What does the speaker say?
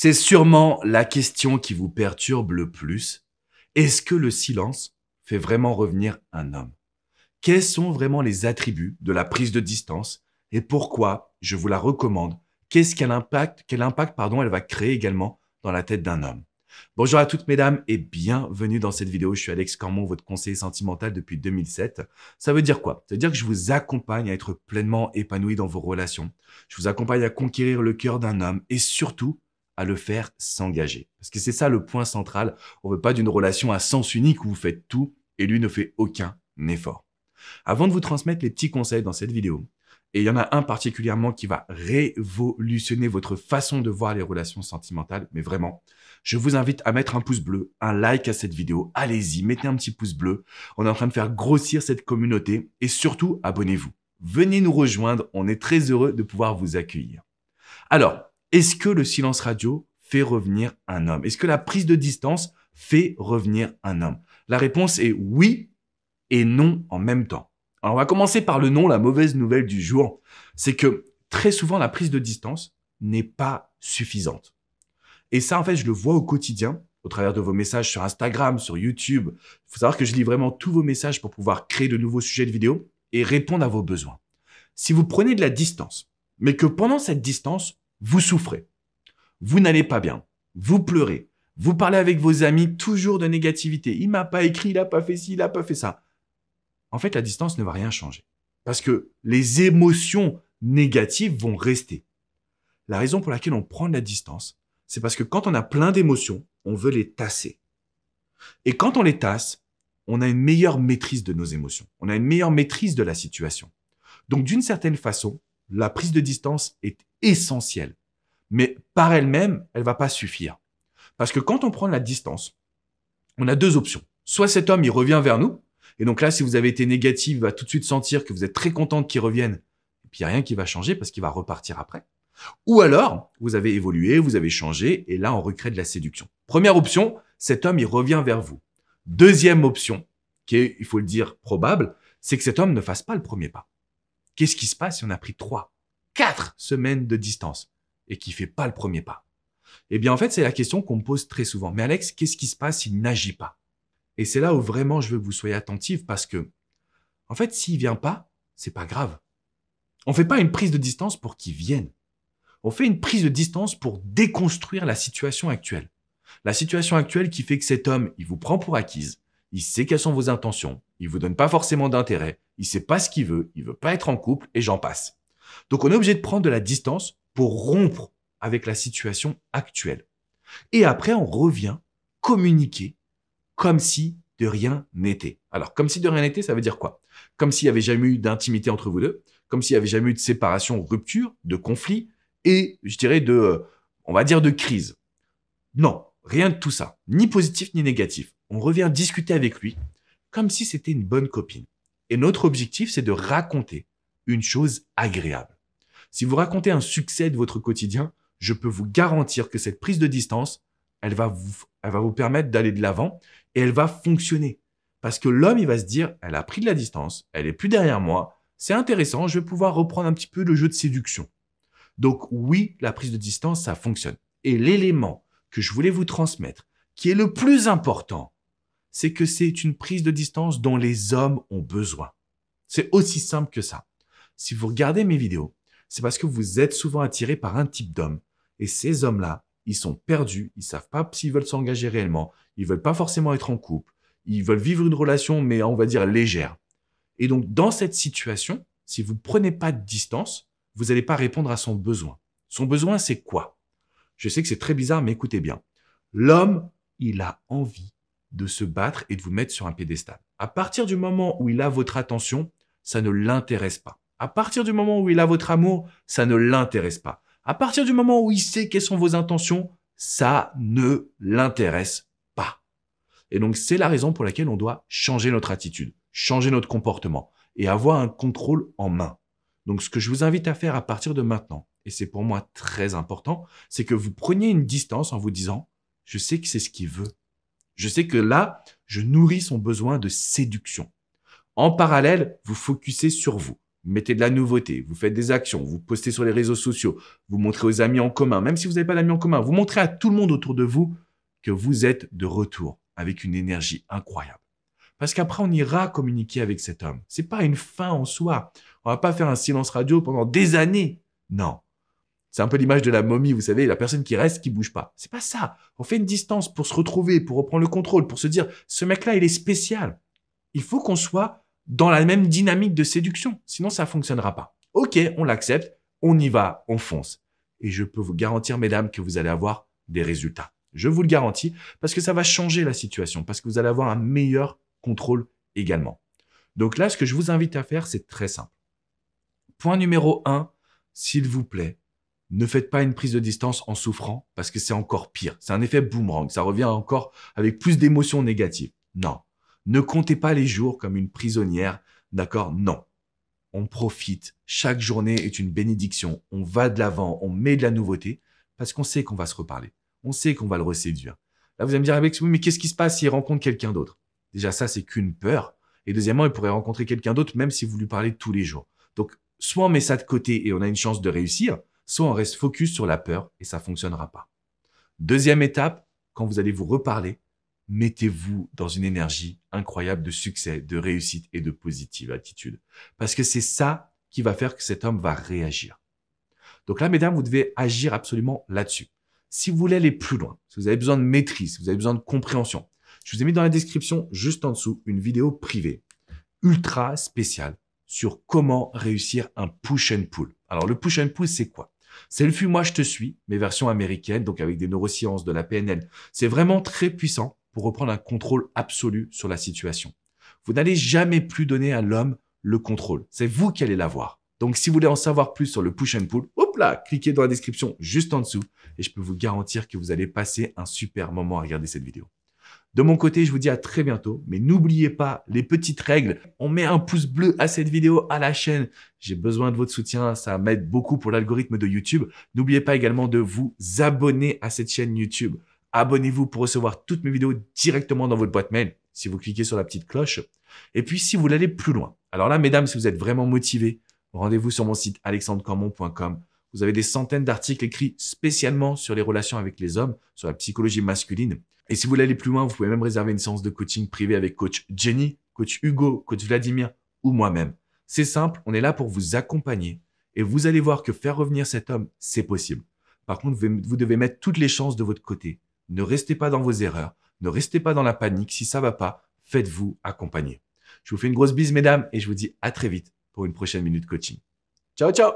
C'est sûrement la question qui vous perturbe le plus. Est-ce que le silence fait vraiment revenir un homme Quels sont vraiment les attributs de la prise de distance et pourquoi je vous la recommande Qu'est-ce qu'elle impacte Quel impact pardon, elle va créer également dans la tête d'un homme Bonjour à toutes mesdames et bienvenue dans cette vidéo. Je suis Alex Cormont, votre conseiller sentimental depuis 2007. Ça veut dire quoi Ça veut dire que je vous accompagne à être pleinement épanoui dans vos relations. Je vous accompagne à conquérir le cœur d'un homme et surtout à le faire s'engager. Parce que c'est ça le point central. On ne veut pas d'une relation à sens unique où vous faites tout et lui ne fait aucun effort. Avant de vous transmettre les petits conseils dans cette vidéo, et il y en a un particulièrement qui va révolutionner votre façon de voir les relations sentimentales, mais vraiment, je vous invite à mettre un pouce bleu, un like à cette vidéo. Allez-y, mettez un petit pouce bleu. On est en train de faire grossir cette communauté et surtout, abonnez-vous. Venez nous rejoindre, on est très heureux de pouvoir vous accueillir. Alors, est-ce que le silence radio fait revenir un homme Est-ce que la prise de distance fait revenir un homme La réponse est oui et non en même temps. Alors on va commencer par le non, la mauvaise nouvelle du jour, c'est que très souvent la prise de distance n'est pas suffisante. Et ça en fait je le vois au quotidien au travers de vos messages sur Instagram, sur YouTube. Il faut savoir que je lis vraiment tous vos messages pour pouvoir créer de nouveaux sujets de vidéos et répondre à vos besoins. Si vous prenez de la distance, mais que pendant cette distance, vous souffrez, vous n'allez pas bien, vous pleurez, vous parlez avec vos amis toujours de négativité. Il m'a pas écrit, il n'a pas fait ci, il a pas fait ça. En fait, la distance ne va rien changer parce que les émotions négatives vont rester. La raison pour laquelle on prend de la distance, c'est parce que quand on a plein d'émotions, on veut les tasser. Et quand on les tasse, on a une meilleure maîtrise de nos émotions, on a une meilleure maîtrise de la situation. Donc d'une certaine façon, la prise de distance est essentielle. Mais par elle-même, elle va pas suffire. Parce que quand on prend la distance, on a deux options. Soit cet homme, il revient vers nous. Et donc là, si vous avez été négatif, il va tout de suite sentir que vous êtes très contente qu'il revienne. Et puis, rien qui va changer parce qu'il va repartir après. Ou alors, vous avez évolué, vous avez changé, et là, on recrée de la séduction. Première option, cet homme, il revient vers vous. Deuxième option, qui est, il faut le dire, probable, c'est que cet homme ne fasse pas le premier pas. Qu'est-ce qui se passe si on a pris trois, quatre semaines de distance et qui fait pas le premier pas Eh bien, en fait, c'est la question qu'on me pose très souvent. Mais Alex, qu'est-ce qui se passe s'il n'agit pas Et c'est là où vraiment je veux que vous soyez attentif parce que, en fait, s'il vient pas, c'est pas grave. On fait pas une prise de distance pour qu'il vienne. On fait une prise de distance pour déconstruire la situation actuelle. La situation actuelle qui fait que cet homme, il vous prend pour acquise, il sait quelles sont vos intentions, il vous donne pas forcément d'intérêt, il sait pas ce qu'il veut, il veut pas être en couple et j'en passe. Donc on est obligé de prendre de la distance pour rompre avec la situation actuelle. Et après on revient communiquer comme si de rien n'était. Alors comme si de rien n'était, ça veut dire quoi Comme s'il n'y avait jamais eu d'intimité entre vous deux, comme s'il n'y avait jamais eu de séparation, rupture, de conflit et je dirais de on va dire de crise. Non, rien de tout ça, ni positif ni négatif. On revient discuter avec lui comme si c'était une bonne copine. Et notre objectif, c'est de raconter une chose agréable. Si vous racontez un succès de votre quotidien, je peux vous garantir que cette prise de distance, elle va vous, elle va vous permettre d'aller de l'avant et elle va fonctionner. Parce que l'homme, il va se dire, elle a pris de la distance, elle est plus derrière moi, c'est intéressant, je vais pouvoir reprendre un petit peu le jeu de séduction. Donc oui, la prise de distance, ça fonctionne. Et l'élément que je voulais vous transmettre, qui est le plus important, c'est que c'est une prise de distance dont les hommes ont besoin. C'est aussi simple que ça. Si vous regardez mes vidéos, c'est parce que vous êtes souvent attiré par un type d'homme. Et ces hommes-là, ils sont perdus, ils savent pas s'ils veulent s'engager réellement, ils veulent pas forcément être en couple, ils veulent vivre une relation, mais on va dire légère. Et donc, dans cette situation, si vous prenez pas de distance, vous n'allez pas répondre à son besoin. Son besoin, c'est quoi? Je sais que c'est très bizarre, mais écoutez bien. L'homme, il a envie de se battre et de vous mettre sur un piédestal. À partir du moment où il a votre attention, ça ne l'intéresse pas. À partir du moment où il a votre amour, ça ne l'intéresse pas. À partir du moment où il sait quelles sont vos intentions, ça ne l'intéresse pas. Et donc c'est la raison pour laquelle on doit changer notre attitude, changer notre comportement et avoir un contrôle en main. Donc ce que je vous invite à faire à partir de maintenant, et c'est pour moi très important, c'est que vous preniez une distance en vous disant, je sais que c'est ce qu'il veut, je sais que là, je nourris son besoin de séduction. En parallèle, vous focussez sur vous. Vous mettez de la nouveauté, vous faites des actions, vous postez sur les réseaux sociaux, vous montrez aux amis en commun, même si vous n'avez pas d'amis en commun, vous montrez à tout le monde autour de vous que vous êtes de retour avec une énergie incroyable. Parce qu'après, on ira communiquer avec cet homme. C'est pas une fin en soi. On va pas faire un silence radio pendant des années. Non. C'est un peu l'image de la momie, vous savez, la personne qui reste, qui bouge pas. C'est pas ça. On fait une distance pour se retrouver, pour reprendre le contrôle, pour se dire, ce mec-là, il est spécial. Il faut qu'on soit dans la même dynamique de séduction. Sinon, ça fonctionnera pas. OK, on l'accepte, on y va, on fonce. Et je peux vous garantir, mesdames, que vous allez avoir des résultats. Je vous le garantis, parce que ça va changer la situation, parce que vous allez avoir un meilleur contrôle également. Donc là, ce que je vous invite à faire, c'est très simple. Point numéro un, s'il vous plaît, ne faites pas une prise de distance en souffrant parce que c'est encore pire. C'est un effet boomerang. Ça revient encore avec plus d'émotions négatives. Non. Ne comptez pas les jours comme une prisonnière. D'accord? Non. On profite. Chaque journée est une bénédiction. On va de l'avant. On met de la nouveauté parce qu'on sait qu'on va se reparler. On sait qu'on va le reséduire. Là, vous allez me dire avec mais qu'est-ce qui se passe s'il rencontre quelqu'un d'autre? Déjà, ça, c'est qu'une peur. Et deuxièmement, il pourrait rencontrer quelqu'un d'autre même si vous lui parlez tous les jours. Donc, soit on met ça de côté et on a une chance de réussir, soit on reste focus sur la peur et ça fonctionnera pas. Deuxième étape, quand vous allez vous reparler, mettez-vous dans une énergie incroyable de succès, de réussite et de positive attitude. Parce que c'est ça qui va faire que cet homme va réagir. Donc là, mesdames, vous devez agir absolument là-dessus. Si vous voulez aller plus loin, si vous avez besoin de maîtrise, si vous avez besoin de compréhension, je vous ai mis dans la description, juste en dessous, une vidéo privée, ultra spéciale, sur comment réussir un push and pull. Alors, le push and pull, c'est quoi c'est le fut Moi Je Te Suis, mes versions américaines, donc avec des neurosciences, de la PNL. C'est vraiment très puissant pour reprendre un contrôle absolu sur la situation. Vous n'allez jamais plus donner à l'homme le contrôle. C'est vous qui allez l'avoir. Donc, si vous voulez en savoir plus sur le push and pull, hop là, cliquez dans la description juste en dessous et je peux vous garantir que vous allez passer un super moment à regarder cette vidéo. De mon côté, je vous dis à très bientôt, mais n'oubliez pas les petites règles. On met un pouce bleu à cette vidéo, à la chaîne. J'ai besoin de votre soutien, ça m'aide beaucoup pour l'algorithme de YouTube. N'oubliez pas également de vous abonner à cette chaîne YouTube. Abonnez-vous pour recevoir toutes mes vidéos directement dans votre boîte mail si vous cliquez sur la petite cloche. Et puis si vous voulez aller plus loin. Alors là, mesdames, si vous êtes vraiment motivés, rendez-vous sur mon site alexandrecamon.com. Vous avez des centaines d'articles écrits spécialement sur les relations avec les hommes, sur la psychologie masculine. Et si vous voulez aller plus loin, vous pouvez même réserver une séance de coaching privée avec coach Jenny, coach Hugo, coach Vladimir ou moi-même. C'est simple, on est là pour vous accompagner et vous allez voir que faire revenir cet homme, c'est possible. Par contre, vous devez mettre toutes les chances de votre côté. Ne restez pas dans vos erreurs, ne restez pas dans la panique. Si ça va pas, faites-vous accompagner. Je vous fais une grosse bise, mesdames, et je vous dis à très vite pour une prochaine minute coaching. Ciao, ciao!